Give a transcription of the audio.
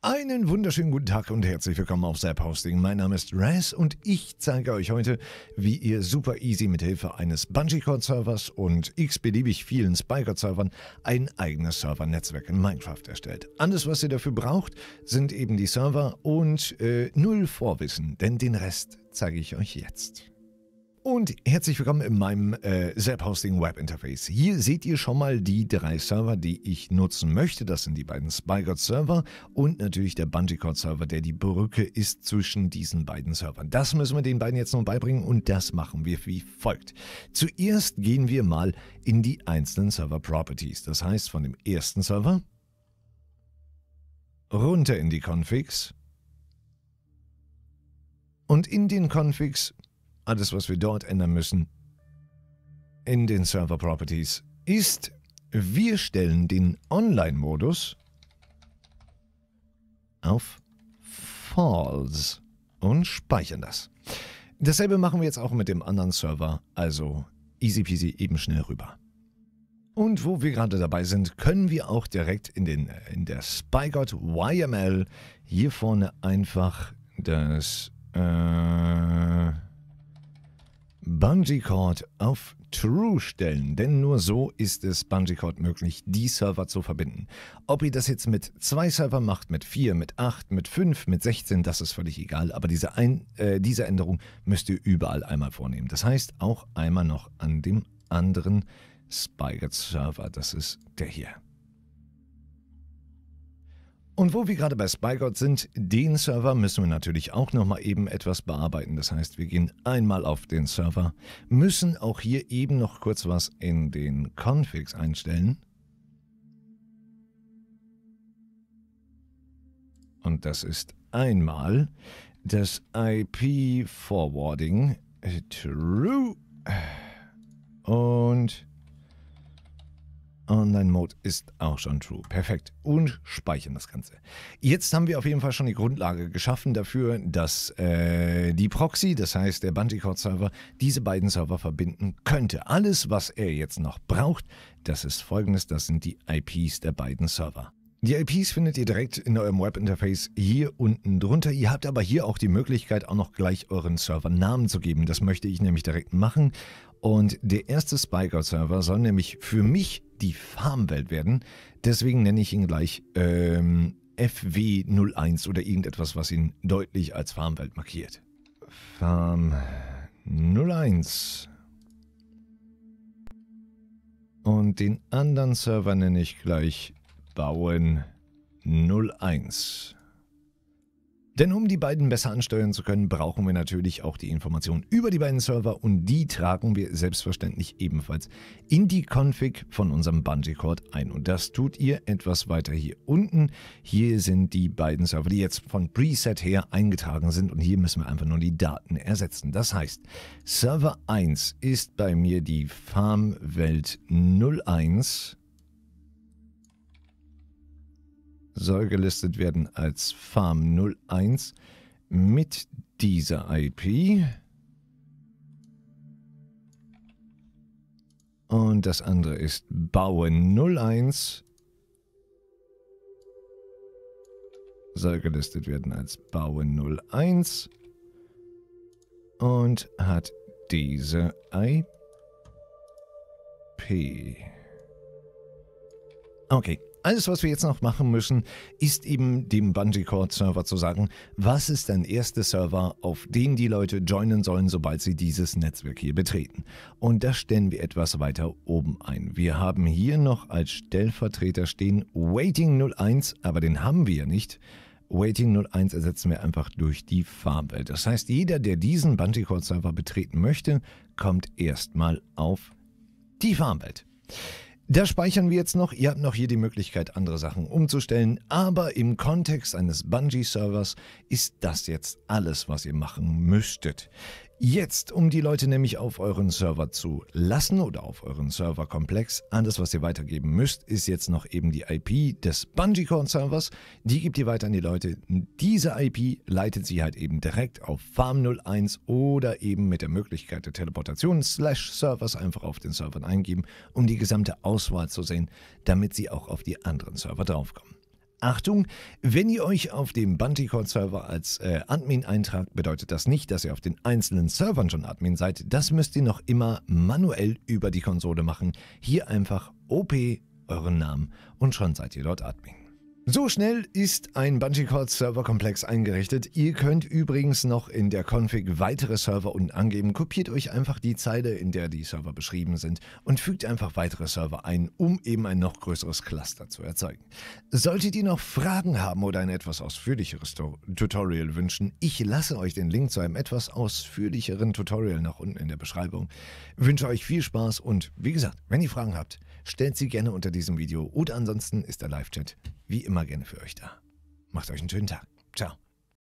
Einen wunderschönen guten Tag und herzlich willkommen auf Zap Hosting. Mein Name ist Raz und ich zeige euch heute, wie ihr super easy mit Hilfe eines Bungee-Cord-Servers und x-beliebig vielen Spycard-Servern ein eigenes Servernetzwerk in Minecraft erstellt. Alles, was ihr dafür braucht, sind eben die Server und äh, null Vorwissen, denn den Rest zeige ich euch jetzt. Und herzlich willkommen in meinem äh, Self-Hosting Web Interface. Hier seht ihr schon mal die drei Server, die ich nutzen möchte. Das sind die beiden SpyGot Server und natürlich der BungieCord Server, der die Brücke ist zwischen diesen beiden Servern. Das müssen wir den beiden jetzt noch beibringen und das machen wir wie folgt. Zuerst gehen wir mal in die einzelnen Server Properties. Das heißt von dem ersten Server runter in die Configs und in den Configs alles, was wir dort ändern müssen in den Server Properties, ist, wir stellen den Online-Modus auf Falls und speichern das. Dasselbe machen wir jetzt auch mit dem anderen Server, also easy peasy eben schnell rüber. Und wo wir gerade dabei sind, können wir auch direkt in, den, in der SpyGot YML hier vorne einfach das äh, Bungee Cord auf True stellen, denn nur so ist es Bungee Cord möglich, die Server zu verbinden. Ob ihr das jetzt mit zwei Servern macht, mit vier, mit acht, mit fünf, mit 16, das ist völlig egal, aber diese, Ein äh, diese Änderung müsst ihr überall einmal vornehmen. Das heißt auch einmal noch an dem anderen Spygate Server, das ist der hier. Und wo wir gerade bei Spygod sind, den Server müssen wir natürlich auch nochmal eben etwas bearbeiten. Das heißt, wir gehen einmal auf den Server, müssen auch hier eben noch kurz was in den Configs einstellen. Und das ist einmal das IP Forwarding True und Online-Mode ist auch schon true. Perfekt. Und speichern das Ganze. Jetzt haben wir auf jeden Fall schon die Grundlage geschaffen dafür, dass äh, die Proxy, das heißt der Bandicoot-Server, diese beiden Server verbinden könnte. Alles, was er jetzt noch braucht, das ist folgendes, das sind die IPs der beiden Server. Die IPs findet ihr direkt in eurem Webinterface hier unten drunter. Ihr habt aber hier auch die Möglichkeit, auch noch gleich euren Server Namen zu geben. Das möchte ich nämlich direkt machen. Und der erste Spikeout-Server soll nämlich für mich die Farmwelt werden. Deswegen nenne ich ihn gleich ähm, FW01 oder irgendetwas, was ihn deutlich als Farmwelt markiert. Farm 01. Und den anderen Server nenne ich gleich Bauen 01. Denn um die beiden besser ansteuern zu können, brauchen wir natürlich auch die Informationen über die beiden Server und die tragen wir selbstverständlich ebenfalls in die Config von unserem Bungee-Cord ein. Und das tut ihr etwas weiter hier unten. Hier sind die beiden Server, die jetzt von Preset her eingetragen sind und hier müssen wir einfach nur die Daten ersetzen. Das heißt, Server 1 ist bei mir die Farmwelt 01 soll gelistet werden als Farm 01 mit dieser IP. Und das andere ist Bauen 01. Soll gelistet werden als Bauen 01. Und hat diese IP. Okay. Alles, was wir jetzt noch machen müssen, ist eben dem Bungee Cord Server zu sagen, was ist dein erster Server, auf den die Leute joinen sollen, sobald sie dieses Netzwerk hier betreten. Und das stellen wir etwas weiter oben ein. Wir haben hier noch als Stellvertreter stehen Waiting 01, aber den haben wir nicht. Waiting 01 ersetzen wir einfach durch die Farbwelt. Das heißt, jeder, der diesen Bungee Cord Server betreten möchte, kommt erstmal auf die Farmwelt. Da speichern wir jetzt noch. Ihr habt noch hier die Möglichkeit, andere Sachen umzustellen. Aber im Kontext eines Bungee-Servers ist das jetzt alles, was ihr machen müsstet. Jetzt, um die Leute nämlich auf euren Server zu lassen oder auf euren Serverkomplex, alles, was ihr weitergeben müsst, ist jetzt noch eben die IP des Bungeecorn-Servers. Die gibt ihr weiter an die Leute. Diese IP leitet sie halt eben direkt auf Farm01 oder eben mit der Möglichkeit der Teleportation slash Servers einfach auf den Servern eingeben, um die gesamte Auswahl zu sehen, damit sie auch auf die anderen Server draufkommen. Achtung, wenn ihr euch auf dem Bandicoot-Server als äh, Admin eintragt, bedeutet das nicht, dass ihr auf den einzelnen Servern schon Admin seid. Das müsst ihr noch immer manuell über die Konsole machen. Hier einfach OP euren Namen und schon seid ihr dort Admin. So schnell ist ein Bungee Cord Server Komplex eingerichtet. Ihr könnt übrigens noch in der Config weitere Server unten angeben. Kopiert euch einfach die Zeile, in der die Server beschrieben sind und fügt einfach weitere Server ein, um eben ein noch größeres Cluster zu erzeugen. Solltet ihr noch Fragen haben oder ein etwas ausführlicheres Tutorial wünschen, ich lasse euch den Link zu einem etwas ausführlicheren Tutorial nach unten in der Beschreibung. Ich wünsche euch viel Spaß und wie gesagt, wenn ihr Fragen habt, stellt sie gerne unter diesem Video oder ansonsten ist der Live-Chat wie immer gerne für euch da. Macht euch einen schönen Tag. Ciao.